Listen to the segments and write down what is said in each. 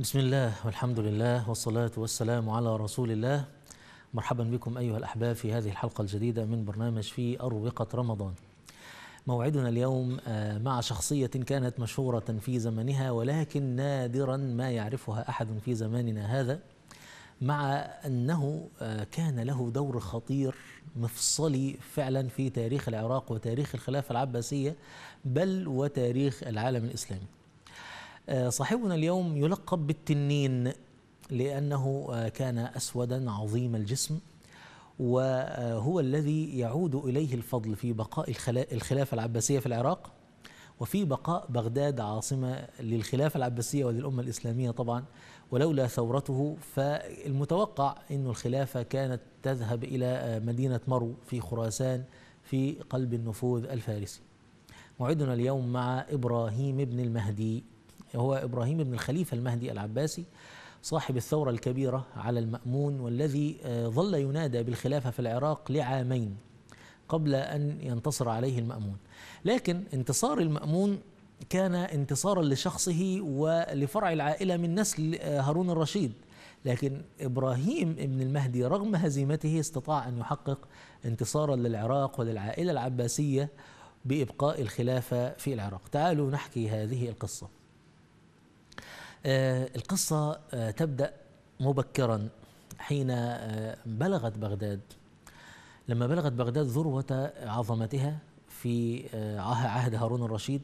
بسم الله والحمد لله والصلاة والسلام على رسول الله مرحبا بكم أيها الأحباب في هذه الحلقة الجديدة من برنامج في أروقة رمضان موعدنا اليوم مع شخصية كانت مشهورة في زمنها ولكن نادرا ما يعرفها أحد في زماننا هذا مع أنه كان له دور خطير مفصلي فعلا في تاريخ العراق وتاريخ الخلافة العباسية بل وتاريخ العالم الإسلامي آه، صاحبنا اليوم يلقب بالتنين لأنه آه، كان أسودا عظيم الجسم وهو الذي يعود إليه الفضل في بقاء الخلافة العباسية في العراق وفي بقاء بغداد عاصمة للخلافة العباسية وللأمة الإسلامية طبعا ولولا ثورته فالمتوقع أن الخلافة كانت تذهب إلى آه، مدينة مرو في خراسان في قلب النفوذ الفارسي موعدنا اليوم مع إبراهيم بن المهدي هو إبراهيم بن الخليفة المهدي العباسي صاحب الثورة الكبيرة على المأمون والذي آه، ظل ينادى بالخلافة في العراق لعامين قبل أن ينتصر عليه المأمون لكن انتصار المأمون كان انتصارا لشخصه ولفرع العائلة من نسل آه، هارون الرشيد لكن إبراهيم ابن المهدي رغم هزيمته استطاع أن يحقق انتصارا للعراق وللعائلة العباسية بإبقاء الخلافة في العراق تعالوا نحكي هذه القصة آه، القصة آه، تبدأ مبكرا حين آه، بلغت بغداد لما بلغت بغداد ذروة عظمتها في عهد هارون الرشيد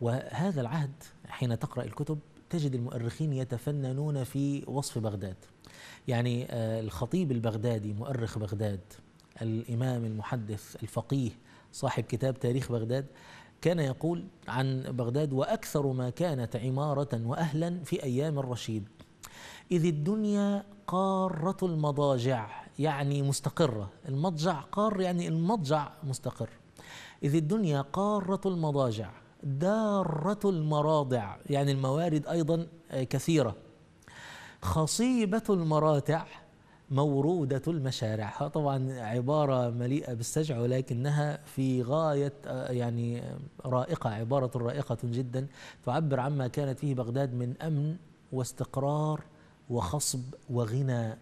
وهذا العهد حين تقرأ الكتب تجد المؤرخين يتفننون في وصف بغداد يعني الخطيب البغدادي مؤرخ بغداد الإمام المحدث الفقيه صاحب كتاب تاريخ بغداد كان يقول عن بغداد واكثر ما كانت عماره واهلا في ايام الرشيد اذ الدنيا قاره المضاجع يعني مستقره المضجع قار يعني المضجع مستقر اذ الدنيا قاره المضاجع داره المراضع يعني الموارد ايضا آه، كثيره خصيبه المراتع موروده المشارع طبعا عباره مليئه بالسجع ولكنها في غايه آه، يعني رائقه عباره رائقه جدا تعبر عما كانت فيه بغداد من امن واستقرار وخصب وغنى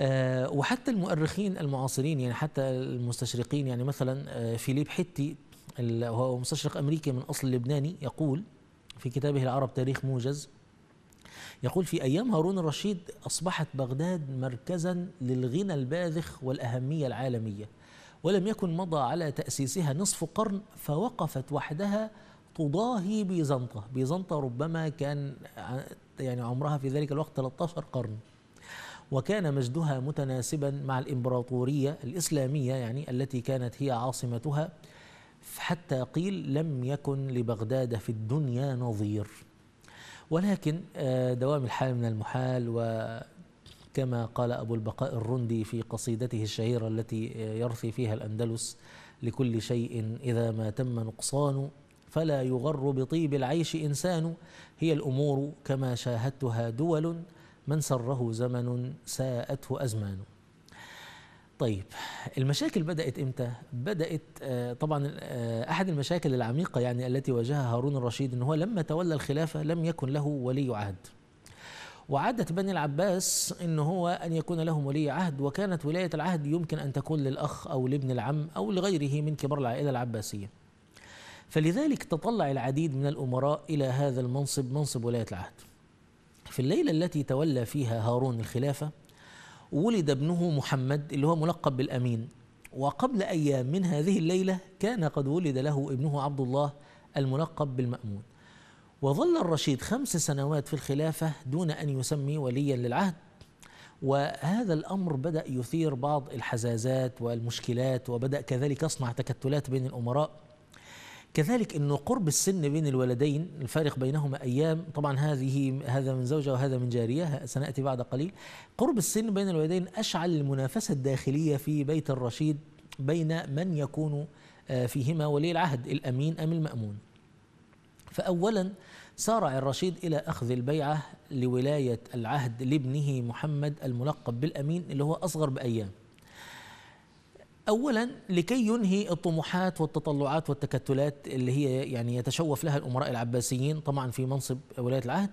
آه، وحتى المؤرخين المعاصرين يعني حتى المستشرقين يعني مثلا آه، فيليب حتي وهو مستشرق امريكي من اصل لبناني يقول في كتابه العرب تاريخ موجز يقول في أيام هارون الرشيد أصبحت بغداد مركزا للغنى الباذخ والأهمية العالمية ولم يكن مضى على تأسيسها نصف قرن فوقفت وحدها تضاهي بيزنطة بيزنطة ربما كان يعني عمرها في ذلك الوقت 13 قرن وكان مجدها متناسبا مع الإمبراطورية الإسلامية يعني التي كانت هي عاصمتها حتى قيل لم يكن لبغداد في الدنيا نظير ولكن آه، دوام الحال من المحال وكما قال أبو البقاء الرندي في قصيدته الشهيرة التي آه، يرثي فيها الأندلس لكل شيء إذا ما تم نقصان فلا يغر بطيب العيش إنسان هي الأمور كما شاهدتها دول من سره زمن ساءته أزمان طيب المشاكل بدأت إمتى؟ بدأت آه، طبعا آه، أحد المشاكل العميقة يعني التي واجهها هارون الرشيد أنه لما تولى الخلافة لم يكن له ولي عهد وعادت بني العباس أنه هو أن يكون لهم ولي عهد وكانت ولاية العهد يمكن أن تكون للأخ أو لابن العم أو لغيره من كبار العائلة العباسية فلذلك تطلع العديد من الأمراء إلى هذا المنصب منصب ولاية العهد في الليلة التي تولى فيها هارون الخلافة ولد ابنه محمد اللي هو ملقب بالأمين وقبل أيام من هذه الليلة كان قد ولد له ابنه عبد الله الملقب بالمأمون وظل الرشيد خمس سنوات في الخلافة دون أن يسمي وليا للعهد وهذا الأمر بدأ يثير بعض الحزازات والمشكلات وبدأ كذلك يصنع تكتلات بين الأمراء كذلك أنه قرب السن بين الولدين الفارق بينهما أيام طبعا هذه هذا من زوجة وهذا من جارية سنأتي بعد قليل قرب السن بين الولدين أشعل المنافسة الداخلية في بيت الرشيد بين من يكون آه، فيهما ولي العهد الأمين أم المأمون فأولا سارع الرشيد إلى أخذ البيعة لولاية العهد لابنه محمد الملقب بالأمين اللي هو أصغر بأيام اولا لكي ينهي الطموحات والتطلعات والتكتلات اللي هي يعني يتشوف لها الامراء العباسيين طبعا في منصب ولايه العهد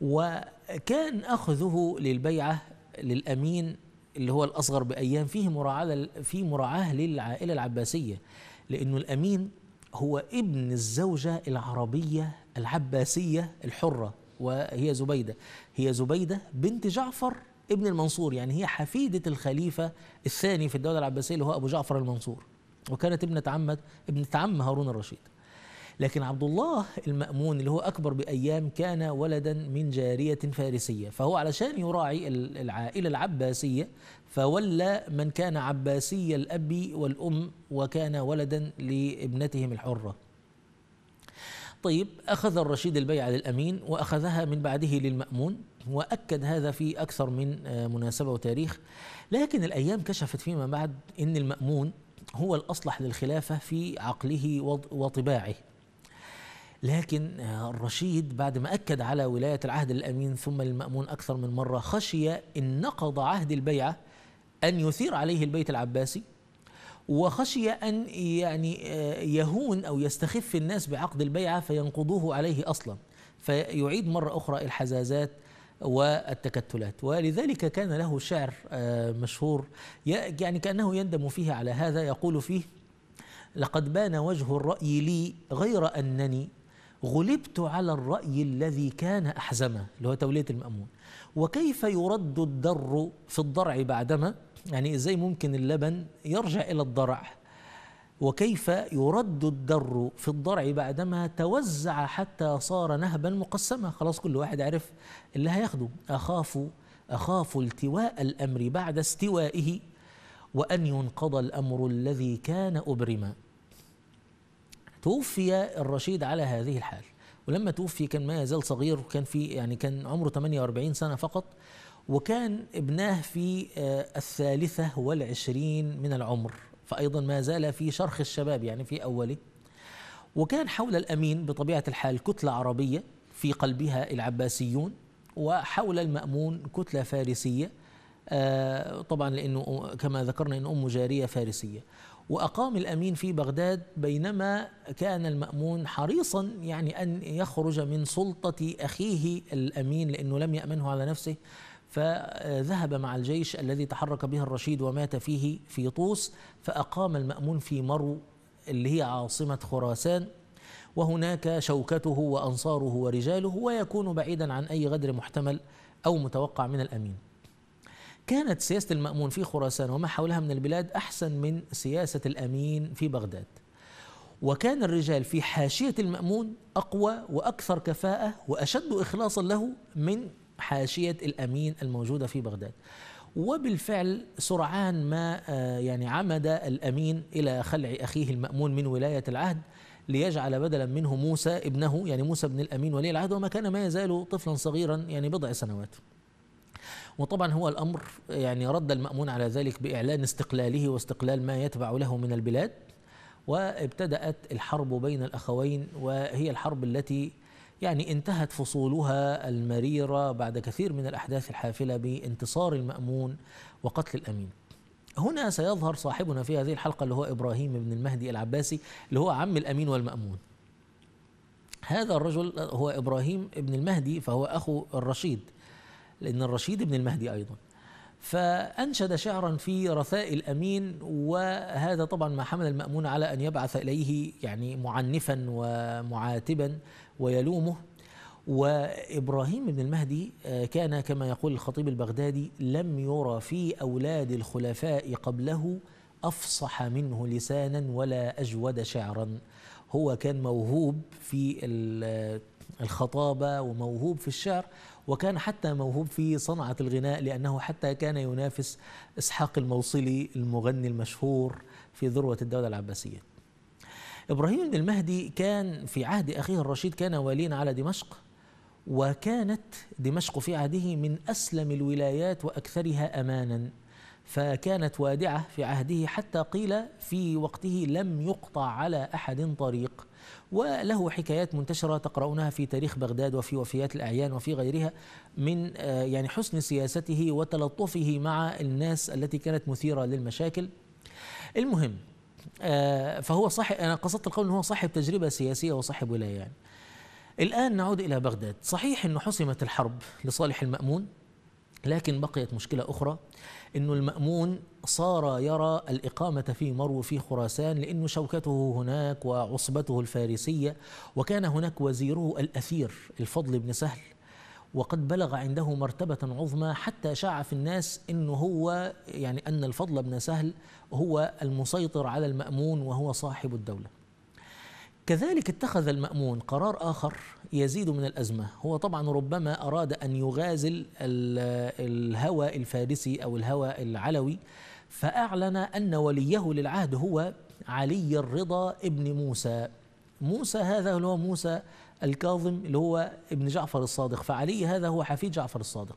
وكان اخذه للبيعه للامين اللي هو الاصغر بايام فيه مراعاه في مراعاه للعائله العباسيه لانه الامين هو ابن الزوجه العربيه العباسيه الحره وهي زبيده هي زبيده بنت جعفر ابن المنصور يعني هي حفيدة الخليفة الثاني في الدولة العباسية اللي هو أبو جعفر المنصور وكانت ابنة عمة ابنة عم هارون الرشيد لكن عبد الله المأمون اللي هو أكبر بأيام كان ولدا من جارية فارسية فهو علشان يراعي العائلة العباسية فولى من كان عباسي الأب والأم وكان ولدا لابنتهم الحرة طيب أخذ الرشيد البيعة للأمين وأخذها من بعده للمأمون وأكد هذا في أكثر من آه، مناسبة وتاريخ لكن الأيام كشفت فيما بعد أن المأمون هو الأصلح للخلافة في عقله وطباعه لكن آه، الرشيد بعد ما أكد على ولاية العهد الأمين ثم للمأمون أكثر من مرة خشي إن نقض عهد البيعة أن يثير عليه البيت العباسي وخشي أن يعني آه، يهون أو يستخف الناس بعقد البيعة فينقضوه عليه أصلا فيعيد مرة أخرى الحزازات والتكتلات ولذلك كان له شعر آه، مشهور يعني كأنه يندم فيه على هذا يقول فيه لقد بان وجه الرأي لي غير أنني غلبت على الرأي الذي كان أحزمه اللي هو تولية المأمون وكيف يرد الدر في الضرع بعدما يعني ازاي ممكن اللبن يرجع الى الضرع وكيف يرد الدر في الضرع بعدما توزع حتى صار نهبا مقسما خلاص كل واحد عرف اللي هياخده اخاف اخاف التواء الامر بعد استوائه وان ينقض الامر الذي كان ابرما توفي الرشيد على هذه الحال ولما توفي كان ما يزال صغير وكان في يعني كان عمره 48 سنه فقط وكان ابناه في آه، الثالثة والعشرين من العمر فأيضا ما زال في شرخ الشباب يعني في أوله وكان حول الأمين بطبيعة الحال كتلة عربية في قلبها العباسيون وحول المأمون كتلة فارسية آه، طبعا لأنه كما ذكرنا أن أمه جارية فارسية وأقام الأمين في بغداد بينما كان المأمون حريصا يعني أن يخرج من سلطة أخيه الأمين لأنه لم يأمنه على نفسه فذهب مع الجيش الذي تحرك به الرشيد ومات فيه في طوس فأقام المأمون في مرو اللي هي عاصمة خراسان وهناك شوكته وأنصاره ورجاله ويكون بعيدا عن أي غدر محتمل أو متوقع من الأمين كانت سياسة المأمون في خراسان وما حولها من البلاد أحسن من سياسة الأمين في بغداد وكان الرجال في حاشية المأمون أقوى وأكثر كفاءة وأشد إخلاصا له من حاشية الأمين الموجودة في بغداد وبالفعل سرعان ما آه، يعني عمد الأمين إلى خلع أخيه المأمون من ولاية العهد ليجعل بدلا منه موسى ابنه يعني موسى بن الأمين ولي العهد وما كان ما يزال طفلا صغيرا يعني بضع سنوات وطبعا هو الأمر يعني رد المأمون على ذلك بإعلان استقلاله واستقلال ما يتبع له من البلاد وابتدأت الحرب بين الأخوين وهي الحرب التي يعني انتهت فصولها المريرة بعد كثير من الأحداث الحافلة بانتصار المأمون وقتل الأمين هنا سيظهر صاحبنا في هذه الحلقة اللي هو إبراهيم بن المهدي العباسي اللي هو عم الأمين والمأمون هذا الرجل هو إبراهيم بن المهدي فهو أخو الرشيد لأن الرشيد بن المهدي أيضا فأنشد شعرا في رثاء الأمين وهذا طبعا ما حمل المأمون على أن يبعث إليه يعني معنفا ومعاتبا ويلومه وابراهيم بن المهدي آه، كان كما يقول الخطيب البغدادي لم يرى في اولاد الخلفاء قبله افصح منه لسانا ولا اجود شعرا هو كان موهوب في آه، الخطابه وموهوب في الشعر وكان حتى موهوب في صنعه الغناء لانه حتى كان ينافس اسحاق الموصلي المغني المشهور في ذروه الدوله العباسيه إبراهيم بن المهدي كان في عهد أخيه الرشيد كان واليا على دمشق وكانت دمشق في عهده من أسلم الولايات وأكثرها أمانا فكانت وادعة في عهده حتى قيل في وقته لم يقطع على أحد طريق وله حكايات منتشرة تقرؤونها في تاريخ بغداد وفي وفيات الأعيان وفي غيرها من آه، يعني حسن سياسته وتلطفه مع الناس التي كانت مثيرة للمشاكل المهم آه، فهو صاحب انا قصدت القول انه هو صاحب تجربه سياسيه وصاحب ولايه يعني. الان نعود الى بغداد، صحيح انه حسمت الحرب لصالح المامون لكن بقيت مشكله اخرى انه المامون صار يرى الاقامه في مرو في خراسان لانه شوكته هناك وعصبته الفارسيه وكان هناك وزيره الاثير الفضل بن سهل وقد بلغ عنده مرتبة عظمى حتى شاع في الناس أنه هو يعني أن الفضل بن سهل هو المسيطر على المأمون وهو صاحب الدولة كذلك اتخذ المأمون قرار آخر يزيد من الأزمة هو طبعا ربما أراد أن يغازل الهوى الفارسي أو الهوى العلوي فأعلن أن وليه للعهد هو علي الرضا ابن موسى موسى هذا هو موسى الكاظم اللي هو ابن جعفر الصادق فعلي هذا هو حفيد جعفر الصادق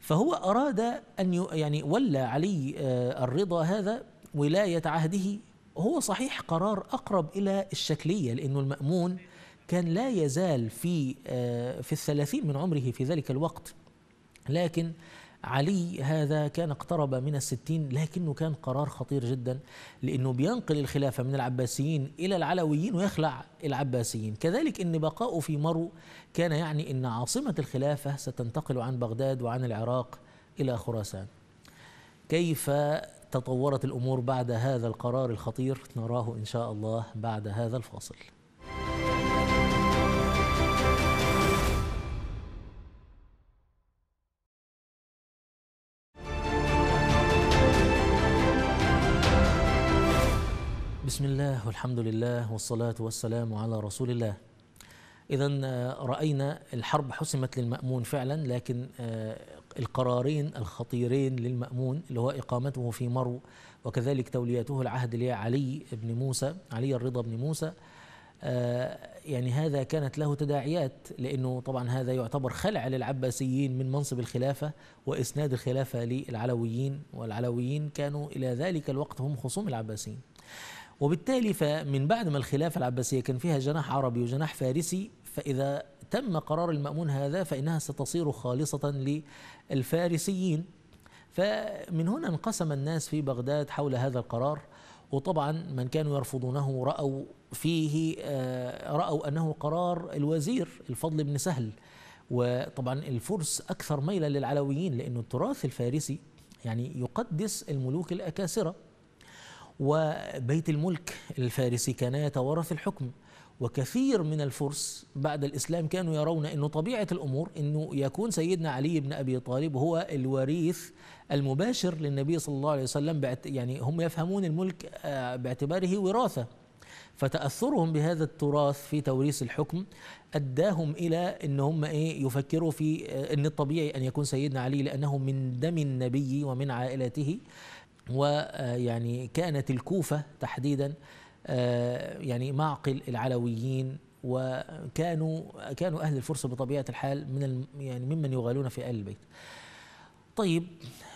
فهو أراد أن يعني ولى علي آه، الرضا هذا ولاية عهده هو صحيح قرار أقرب إلى الشكلية لأنه المأمون كان لا يزال في آه، في الثلاثين من عمره في ذلك الوقت لكن علي هذا كان اقترب من الستين لكنه كان قرار خطير جدا لأنه بينقل الخلافة من العباسيين إلى العلويين ويخلع العباسيين كذلك أن بقاؤه في مرو كان يعني أن عاصمة الخلافة ستنتقل عن بغداد وعن العراق إلى خراسان كيف تطورت الأمور بعد هذا القرار الخطير نراه إن شاء الله بعد هذا الفاصل بسم الله والحمد لله والصلاة والسلام على رسول الله إذا رأينا الحرب حسمت للمأمون فعلا لكن القرارين الخطيرين للمأمون اللي هو إقامته في مرو وكذلك توليته العهد لعلي بن موسى علي الرضا بن موسى يعني هذا كانت له تداعيات لأنه طبعا هذا يعتبر خلع للعباسيين من منصب الخلافة وإسناد الخلافة للعلويين والعلويين كانوا إلى ذلك الوقت هم خصوم العباسيين وبالتالي فمن بعد ما الخلافة العباسية كان فيها جناح عربي وجناح فارسي فإذا تم قرار المأمون هذا فإنها ستصير خالصة للفارسيين فمن هنا انقسم الناس في بغداد حول هذا القرار وطبعا من كانوا يرفضونه رأوا فيه آه، رأوا أنه قرار الوزير الفضل بن سهل وطبعا الفرس أكثر ميلا للعلويين لأن التراث الفارسي يعني يقدس الملوك الأكاسرة وبيت الملك الفارسي كان يتوارث الحكم وكثير من الفرس بعد الإسلام كانوا يرون أنه طبيعة الأمور أنه يكون سيدنا علي بن أبي طالب هو الوريث المباشر للنبي صلى الله عليه وسلم يعني هم يفهمون الملك آه، باعتباره وراثة فتأثرهم بهذا التراث في توريث الحكم أداهم إلى أن هم إيه يفكروا في آه، أن الطبيعي أن يكون سيدنا علي لأنه من دم النبي ومن عائلته ويعني آه، كانت الكوفة تحديدا آه، يعني معقل العلويين وكانوا كانوا أهل الفرصة بطبيعة الحال من يعني ممن يغالون في آل البيت طيب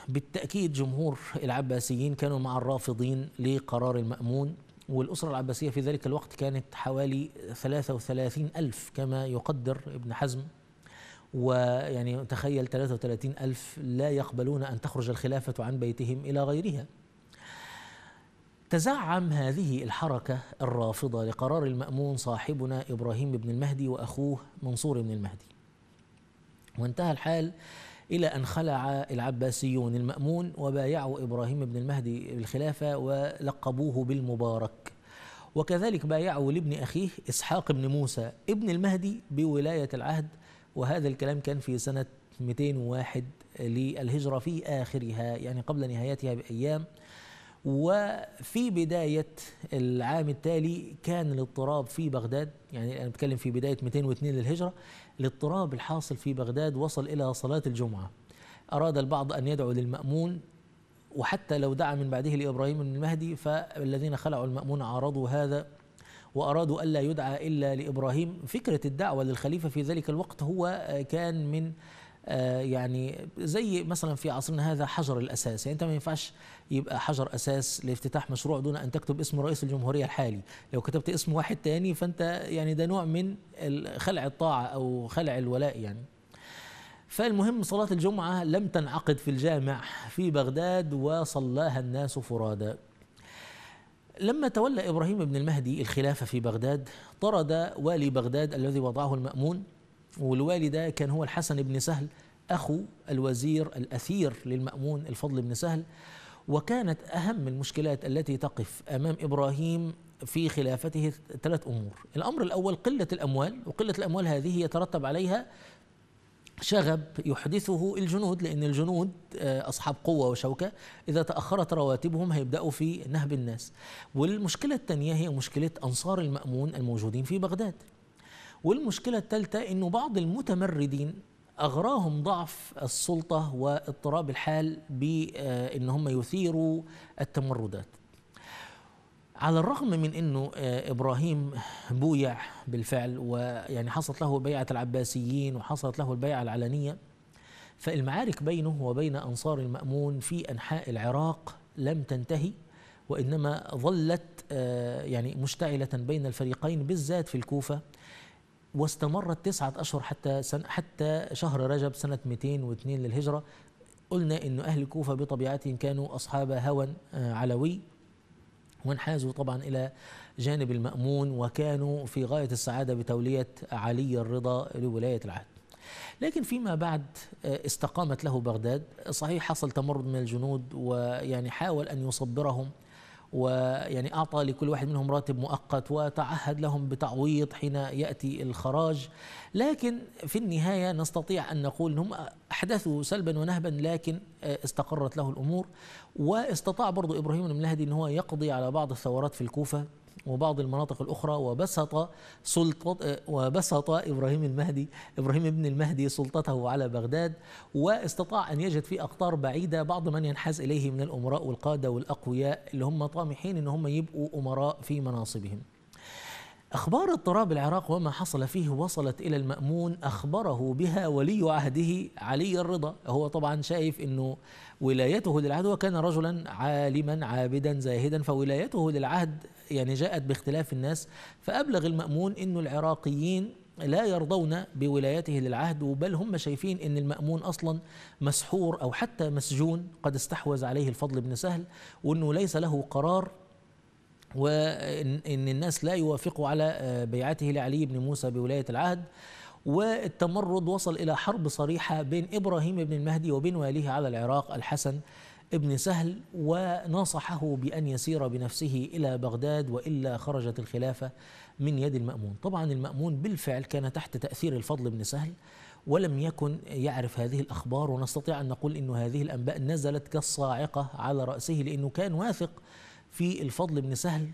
بالتأكيد جمهور العباسيين كانوا مع الرافضين لقرار المأمون والأسرة العباسية في ذلك الوقت كانت حوالي 33 ألف كما يقدر ابن حزم ويعني تخيل 33 ألف لا يقبلون أن تخرج الخلافة عن بيتهم إلى غيرها تزعم هذه الحركة الرافضة لقرار المأمون صاحبنا إبراهيم بن المهدي وأخوه منصور بن المهدي وانتهى الحال إلى أن خلع العباسيون المأمون وبايعوا إبراهيم بن المهدي الخلافة ولقبوه بالمبارك وكذلك بايعوا لابن أخيه إسحاق بن موسى ابن المهدي بولاية العهد وهذا الكلام كان في سنة 201 للهجرة في آخرها يعني قبل نهايتها بأيام وفي بداية العام التالي كان الاضطراب في بغداد يعني أنا بتكلم في بداية 202 للهجرة الاضطراب الحاصل في بغداد وصل إلى صلاة الجمعة أراد البعض أن يدعو للمأمون وحتى لو دعا من بعده لإبراهيم المهدي فالذين خلعوا المأمون عارضوا هذا وأرادوا ألا يدعى إلا لإبراهيم فكرة الدعوة للخليفة في ذلك الوقت هو آه، كان من آه، يعني زي مثلا في عصرنا هذا حجر الاساس يعني انت ما ينفعش يبقى حجر اساس لافتتاح مشروع دون ان تكتب اسم رئيس الجمهوريه الحالي لو كتبت اسم واحد تاني فانت يعني ده نوع من خلع الطاعه او خلع الولاء يعني فالمهم صلاه الجمعه لم تنعقد في الجامع في بغداد وصلاها الناس فرادى لما تولى إبراهيم بن المهدي الخلافة في بغداد طرد والي بغداد الذي وضعه المأمون والوالي ده كان هو الحسن بن سهل أخو الوزير الأثير للمأمون الفضل بن سهل وكانت أهم المشكلات التي تقف أمام إبراهيم في خلافته ثلاث أمور الأمر الأول قلة الأموال وقلة الأموال هذه يترتب عليها شغب يحدثه الجنود لأن الجنود آه، أصحاب قوة وشوكة إذا تأخرت رواتبهم هيبدأوا في نهب الناس والمشكلة الثانية هي مشكلة أنصار المأمون الموجودين في بغداد والمشكلة الثالثة أنه بعض المتمردين أغراهم ضعف السلطة واضطراب الحال بأن آه، هم يثيروا التمردات على الرغم من انه آه، ابراهيم بويع بالفعل ويعني حصلت له بيعه العباسيين وحصلت له البيعه العلنيه فالمعارك بينه وبين انصار المامون في انحاء العراق لم تنتهي وانما ظلت آه، يعني مشتعله بين الفريقين بالذات في الكوفه واستمرت تسعة أشهر حتى سن حتى شهر رجب سنة 202 للهجرة قلنا أن أهل الكوفة بطبيعتهم كانوا أصحاب هوى آه، علوي وانحازوا طبعا إلى جانب المأمون وكانوا في غاية السعادة بتولية علي الرضا لولاية العهد لكن فيما بعد آه، استقامت له بغداد صحيح حصل تمرد من الجنود ويعني حاول أن يصبرهم ويعني أعطى لكل واحد منهم راتب مؤقت وتعهد لهم بتعويض حين يأتي الخراج لكن في النهاية نستطيع أن نقول أنهم أحدثوا سلبا ونهبا لكن آه، استقرت له الأمور واستطاع برضو إبراهيم الملهدي أن هو يقضي على بعض الثورات في الكوفة وبعض المناطق الأخرى وبسط سلطة وبسط إبراهيم المهدي إبراهيم ابن المهدي سلطته على بغداد واستطاع أن يجد في أقطار بعيدة بعض من ينحاز إليه من الأمراء والقادة والأقوياء اللي هم طامحين أن هم يبقوا أمراء في مناصبهم أخبار اضطراب العراق وما حصل فيه وصلت إلى المأمون أخبره بها ولي عهده علي الرضا هو طبعا شايف أنه ولايته للعهد وكان رجلا عالما عابدا زاهدا فولايته للعهد يعني جاءت باختلاف الناس فأبلغ المأمون أن العراقيين لا يرضون بولايته للعهد بل هم شايفين ان المأمون اصلا مسحور او حتى مسجون قد استحوذ عليه الفضل بن سهل وانه ليس له قرار وان الناس لا يوافقوا على آه، بيعته لعلي بن موسى بولايه العهد والتمرد وصل الى حرب صريحه بين ابراهيم بن المهدي وبين واليه على العراق الحسن ابن سهل ونصحه بأن يسير بنفسه إلى بغداد وإلا خرجت الخلافة من يد المأمون طبعا المأمون بالفعل كان تحت تأثير الفضل بن سهل ولم يكن يعرف هذه الأخبار ونستطيع أن نقول أن هذه الأنباء نزلت كالصاعقة على رأسه لأنه كان واثق في الفضل بن سهل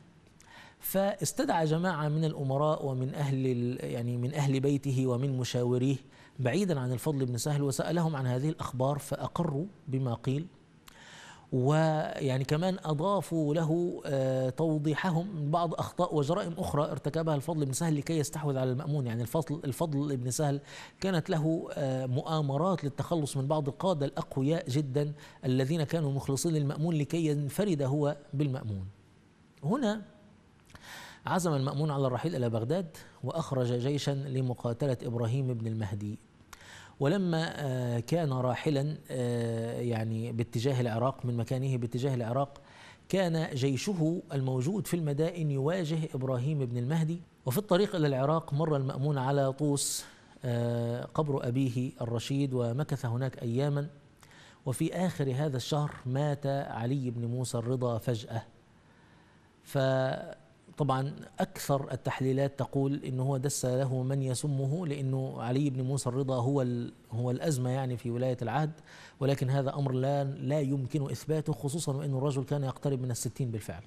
فاستدعى جماعة من الأمراء ومن أهل يعني من أهل بيته ومن مشاوريه بعيدا عن الفضل بن سهل وسألهم عن هذه الأخبار فأقروا بما قيل ويعني كمان أضافوا له آه، توضيحهم بعض أخطاء وجرائم أخرى ارتكبها الفضل بن سهل لكي يستحوذ على المأمون يعني الفضل, الفضل بن سهل كانت له آه، مؤامرات للتخلص من بعض القادة الأقوياء جدا الذين كانوا مخلصين للمأمون لكي ينفرد هو بالمأمون هنا عزم المأمون على الرحيل إلى بغداد وأخرج جيشا لمقاتلة إبراهيم بن المهدي ولما آه، كان راحلا آه، يعني باتجاه العراق من مكانه باتجاه العراق كان جيشه الموجود في المدائن يواجه إبراهيم بن المهدي وفي الطريق إلى العراق مر المأمون على طوس آه، قبر أبيه الرشيد ومكث هناك أياما وفي آخر هذا الشهر مات علي بن موسى الرضا فجأة ف طبعا أكثر التحليلات تقول انه هو دس له من يسمه لأنه علي بن موسى الرضا هو هو الأزمة يعني في ولاية العهد ولكن هذا أمر لا لا يمكن إثباته خصوصا وأن الرجل كان يقترب من الستين بالفعل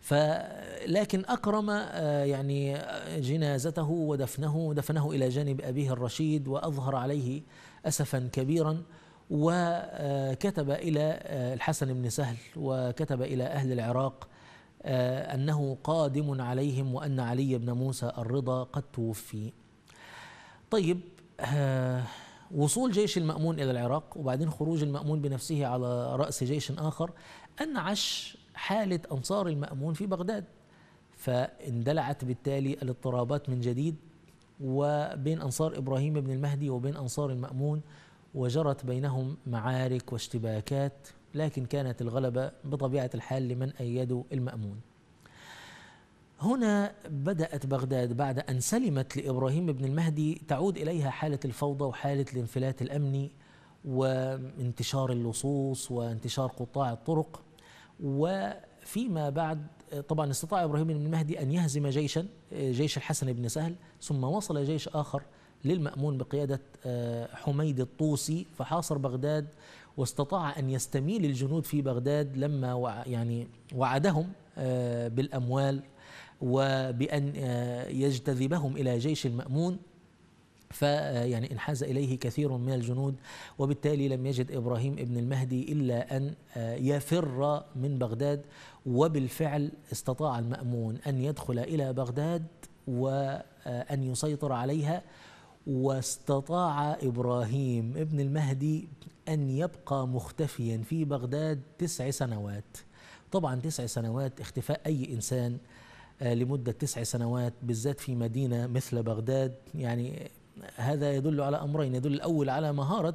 ف لكن أكرم آه، يعني آه، جنازته ودفنه دفنه إلى جانب أبيه الرشيد وأظهر عليه أسفا كبيرا وكتب آه، إلى الحسن بن سهل وكتب إلى أهل العراق آه، أنه قادم عليهم وأن علي بن موسى الرضا قد توفي طيب آه، وصول جيش المأمون إلى العراق وبعدين خروج المأمون بنفسه على رأس جيش آخر أنعش حالة أنصار المأمون في بغداد فاندلعت بالتالي الاضطرابات من جديد وبين أنصار إبراهيم بن المهدي وبين أنصار المأمون وجرت بينهم معارك واشتباكات لكن كانت الغلبة بطبيعة الحال لمن أيدوا المأمون هنا بدأت بغداد بعد أن سلمت لإبراهيم بن المهدي تعود إليها حالة الفوضى وحالة الانفلات الأمني وانتشار اللصوص وانتشار قطاع الطرق وفيما بعد طبعا استطاع إبراهيم بن المهدي أن يهزم جيشا جيش الحسن بن سهل ثم وصل جيش آخر للمأمون بقيادة آه، حميد الطوسي فحاصر بغداد واستطاع أن يستميل الجنود في بغداد لما يعني وعدهم آه، بالأموال وبأن آه، يجتذبهم إلى جيش المأمون فيعني انحاز إليه كثير من الجنود وبالتالي لم يجد إبراهيم ابن المهدي إلا أن يفر من بغداد وبالفعل استطاع المأمون أن يدخل إلى بغداد وأن يسيطر عليها واستطاع إبراهيم ابن المهدي أن يبقى مختفيا في بغداد تسع سنوات طبعا تسع سنوات اختفاء أي إنسان آه، لمدة تسع سنوات بالذات في مدينة مثل بغداد يعني هذا يدل على أمرين يدل الأول على مهارة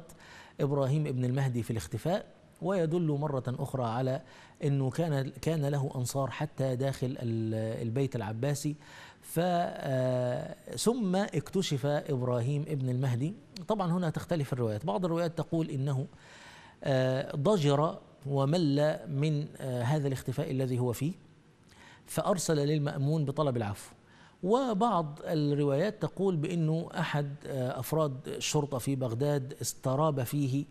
إبراهيم ابن المهدي في الاختفاء ويدل مرة أخرى على أنه كان, كان له أنصار حتى داخل البيت العباسي ف آه، ثم اكتشف ابراهيم ابن المهدي طبعا هنا تختلف الروايات بعض الروايات تقول انه آه، ضجر ومل من آه، هذا الاختفاء الذي هو فيه فارسل للمامون بطلب العفو وبعض الروايات تقول بانه احد افراد الشرطه في بغداد استراب فيه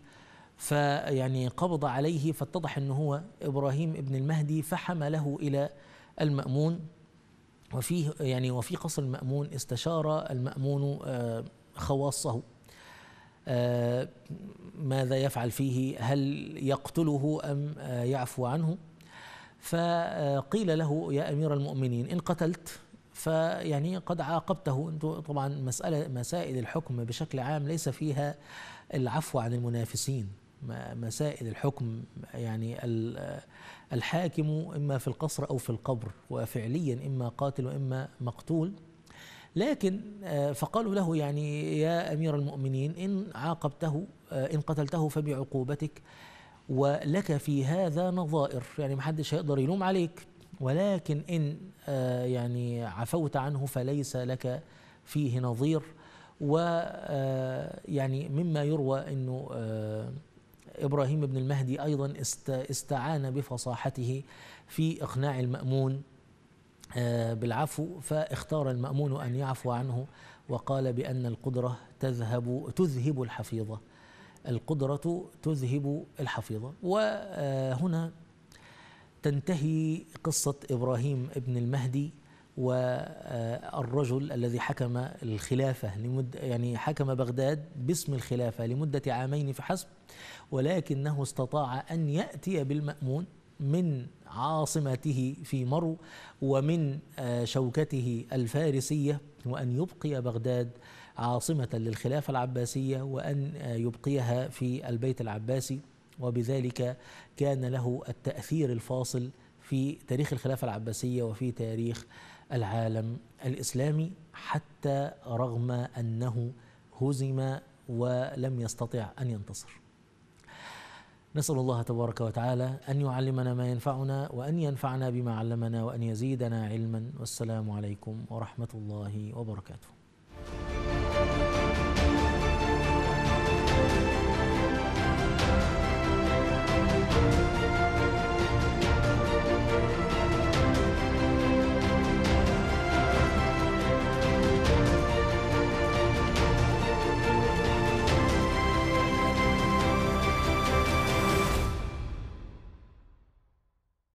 فيعني قبض عليه فاتضح انه هو ابراهيم ابن المهدي فحمله الى المامون وفيه يعني وفي قصر المأمون استشار المأمون آه، خواصه آه، ماذا يفعل فيه هل يقتله أم آه، يعفو عنه فقيل له يا أمير المؤمنين إن قتلت فيعني قد عاقبته طبعا مسألة مسائل الحكم بشكل عام ليس فيها العفو عن المنافسين مسائل الحكم يعني الحاكم إما في القصر أو في القبر وفعليا إما قاتل وإما مقتول لكن آه، فقالوا له يعني يا أمير المؤمنين إن عاقبته آه، إن قتلته فبعقوبتك ولك في هذا نظائر يعني ما حدش هيقدر يلوم عليك ولكن إن آه، يعني عفوت عنه فليس لك فيه نظير ويعني مما يروى أنه إبراهيم بن المهدي أيضا استعان بفصاحته في إقناع المأمون آه، بالعفو فاختار المأمون أن يعفو عنه وقال بأن القدرة تذهب تذهب الحفيظة القدرة تذهب الحفيظة وهنا آه، تنتهي قصة إبراهيم ابن المهدي والرجل الذي حكم الخلافة لمد يعني حكم بغداد باسم الخلافة لمدة عامين فحسب ولكنه استطاع أن يأتي بالمأمون من عاصمته في مرو ومن آه، شوكته الفارسية وأن يبقي بغداد عاصمة للخلافة العباسية وأن آه، يبقيها في البيت العباسي وبذلك كان له التأثير الفاصل في تاريخ الخلافة العباسية وفي تاريخ العالم الإسلامي حتى رغم أنه هزم ولم يستطع أن ينتصر نسأل الله تبارك وتعالى أن يعلمنا ما ينفعنا وأن ينفعنا بما علمنا وأن يزيدنا علما والسلام عليكم ورحمة الله وبركاته